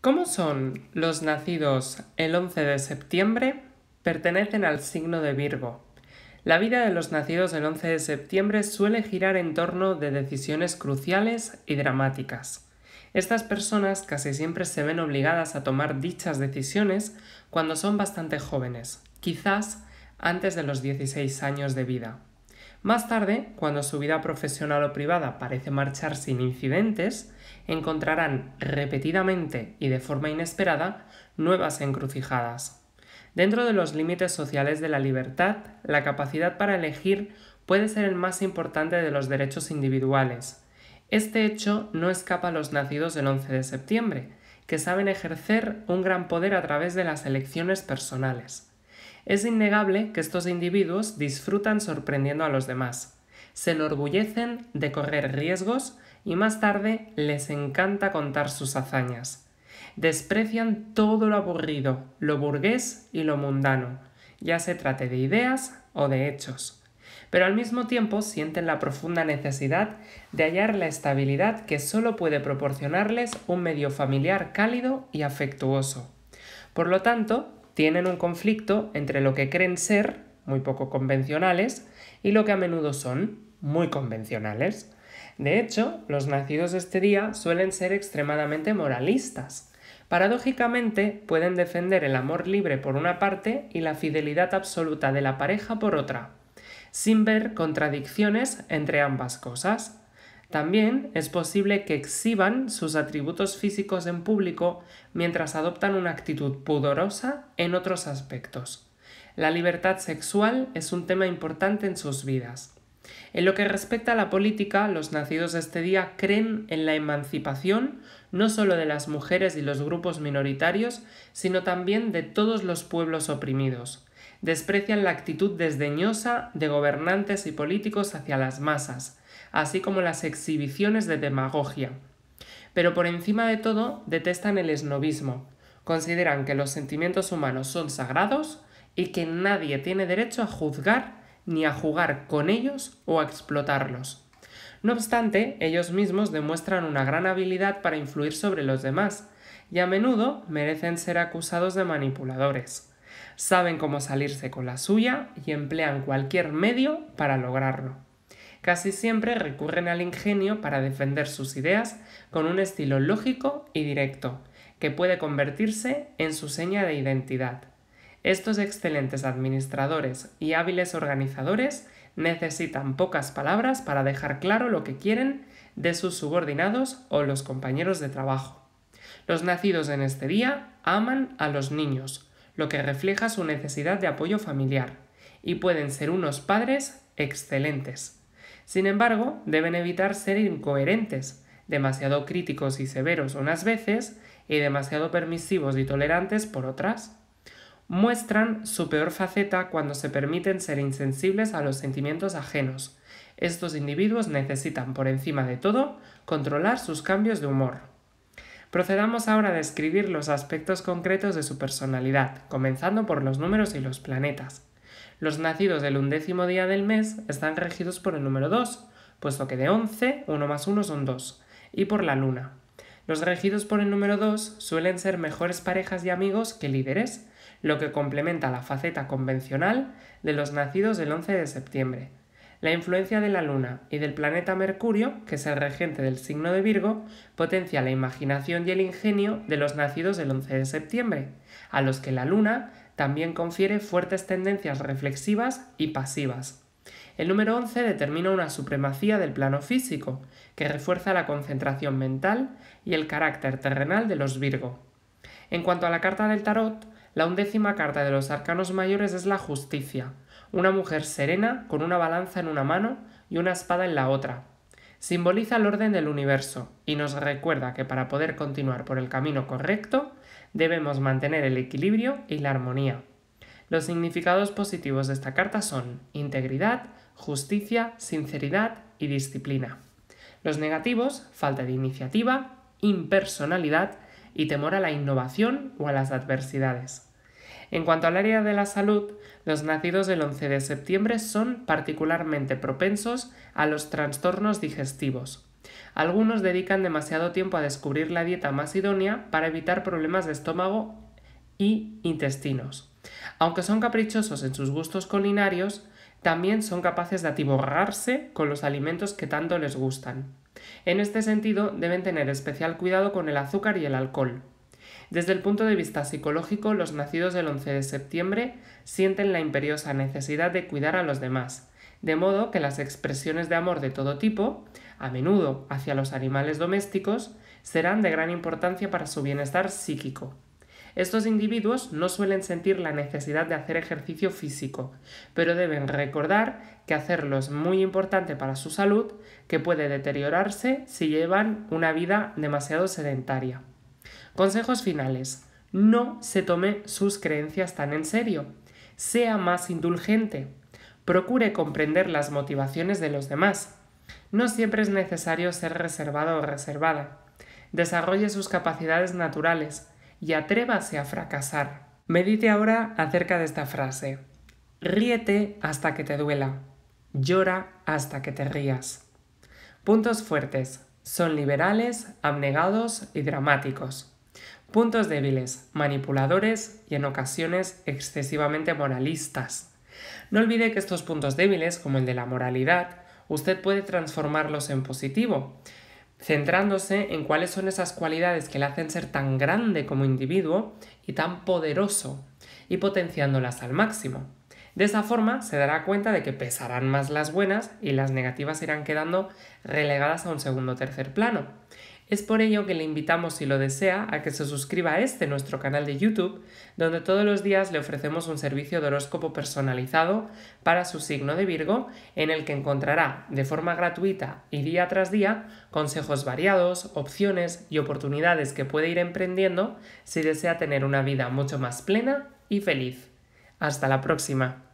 ¿Cómo son los nacidos el 11 de septiembre? Pertenecen al signo de Virgo. La vida de los nacidos el 11 de septiembre suele girar en torno de decisiones cruciales y dramáticas. Estas personas casi siempre se ven obligadas a tomar dichas decisiones cuando son bastante jóvenes, quizás antes de los 16 años de vida. Más tarde, cuando su vida profesional o privada parece marchar sin incidentes, encontrarán repetidamente y de forma inesperada nuevas encrucijadas. Dentro de los límites sociales de la libertad, la capacidad para elegir puede ser el más importante de los derechos individuales. Este hecho no escapa a los nacidos del 11 de septiembre, que saben ejercer un gran poder a través de las elecciones personales. Es innegable que estos individuos disfrutan sorprendiendo a los demás, se enorgullecen de correr riesgos y más tarde les encanta contar sus hazañas. Desprecian todo lo aburrido, lo burgués y lo mundano, ya se trate de ideas o de hechos. Pero al mismo tiempo sienten la profunda necesidad de hallar la estabilidad que solo puede proporcionarles un medio familiar cálido y afectuoso. Por lo tanto, tienen un conflicto entre lo que creen ser, muy poco convencionales, y lo que a menudo son, muy convencionales. De hecho, los nacidos de este día suelen ser extremadamente moralistas. Paradójicamente, pueden defender el amor libre por una parte y la fidelidad absoluta de la pareja por otra, sin ver contradicciones entre ambas cosas. También es posible que exhiban sus atributos físicos en público mientras adoptan una actitud pudorosa en otros aspectos. La libertad sexual es un tema importante en sus vidas. En lo que respecta a la política, los nacidos este día creen en la emancipación no solo de las mujeres y los grupos minoritarios, sino también de todos los pueblos oprimidos. Desprecian la actitud desdeñosa de gobernantes y políticos hacia las masas, así como las exhibiciones de demagogia. Pero por encima de todo, detestan el esnovismo. Consideran que los sentimientos humanos son sagrados y que nadie tiene derecho a juzgar ni a jugar con ellos o a explotarlos. No obstante, ellos mismos demuestran una gran habilidad para influir sobre los demás, y a menudo merecen ser acusados de manipuladores. Saben cómo salirse con la suya y emplean cualquier medio para lograrlo casi siempre recurren al ingenio para defender sus ideas con un estilo lógico y directo, que puede convertirse en su seña de identidad. Estos excelentes administradores y hábiles organizadores necesitan pocas palabras para dejar claro lo que quieren de sus subordinados o los compañeros de trabajo. Los nacidos en este día aman a los niños, lo que refleja su necesidad de apoyo familiar, y pueden ser unos padres excelentes. Sin embargo, deben evitar ser incoherentes, demasiado críticos y severos unas veces y demasiado permisivos y tolerantes por otras. Muestran su peor faceta cuando se permiten ser insensibles a los sentimientos ajenos. Estos individuos necesitan, por encima de todo, controlar sus cambios de humor. Procedamos ahora a describir los aspectos concretos de su personalidad, comenzando por los números y los planetas. Los nacidos del undécimo día del mes están regidos por el número 2, puesto que de 11, 1 más 1 son 2, y por la luna. Los regidos por el número 2 suelen ser mejores parejas y amigos que líderes, lo que complementa la faceta convencional de los nacidos del 11 de septiembre. La influencia de la Luna y del planeta Mercurio, que es el regente del signo de Virgo, potencia la imaginación y el ingenio de los nacidos del 11 de septiembre, a los que la Luna también confiere fuertes tendencias reflexivas y pasivas. El número 11 determina una supremacía del plano físico, que refuerza la concentración mental y el carácter terrenal de los Virgo. En cuanto a la carta del tarot, la undécima carta de los arcanos mayores es la justicia, una mujer serena con una balanza en una mano y una espada en la otra. Simboliza el orden del universo y nos recuerda que para poder continuar por el camino correcto debemos mantener el equilibrio y la armonía. Los significados positivos de esta carta son integridad, justicia, sinceridad y disciplina. Los negativos, falta de iniciativa, impersonalidad y temor a la innovación o a las adversidades. En cuanto al área de la salud, los nacidos del 11 de septiembre son particularmente propensos a los trastornos digestivos, algunos dedican demasiado tiempo a descubrir la dieta más idónea para evitar problemas de estómago y intestinos. Aunque son caprichosos en sus gustos culinarios, también son capaces de atiborrarse con los alimentos que tanto les gustan. En este sentido, deben tener especial cuidado con el azúcar y el alcohol. Desde el punto de vista psicológico, los nacidos del 11 de septiembre sienten la imperiosa necesidad de cuidar a los demás, de modo que las expresiones de amor de todo tipo, a menudo hacia los animales domésticos, serán de gran importancia para su bienestar psíquico. Estos individuos no suelen sentir la necesidad de hacer ejercicio físico, pero deben recordar que hacerlo es muy importante para su salud, que puede deteriorarse si llevan una vida demasiado sedentaria. Consejos finales. No se tome sus creencias tan en serio. Sea más indulgente. Procure comprender las motivaciones de los demás. No siempre es necesario ser reservado o reservada. Desarrolle sus capacidades naturales y atrévase a fracasar. Medite ahora acerca de esta frase. Ríete hasta que te duela. Llora hasta que te rías. Puntos fuertes. Son liberales, abnegados y dramáticos. Puntos débiles, manipuladores y en ocasiones excesivamente moralistas. No olvide que estos puntos débiles, como el de la moralidad, usted puede transformarlos en positivo, centrándose en cuáles son esas cualidades que le hacen ser tan grande como individuo y tan poderoso, y potenciándolas al máximo. De esa forma se dará cuenta de que pesarán más las buenas y las negativas irán quedando relegadas a un segundo o tercer plano. Es por ello que le invitamos, si lo desea, a que se suscriba a este nuestro canal de YouTube, donde todos los días le ofrecemos un servicio de horóscopo personalizado para su signo de Virgo, en el que encontrará de forma gratuita y día tras día consejos variados, opciones y oportunidades que puede ir emprendiendo si desea tener una vida mucho más plena y feliz. Hasta la próxima.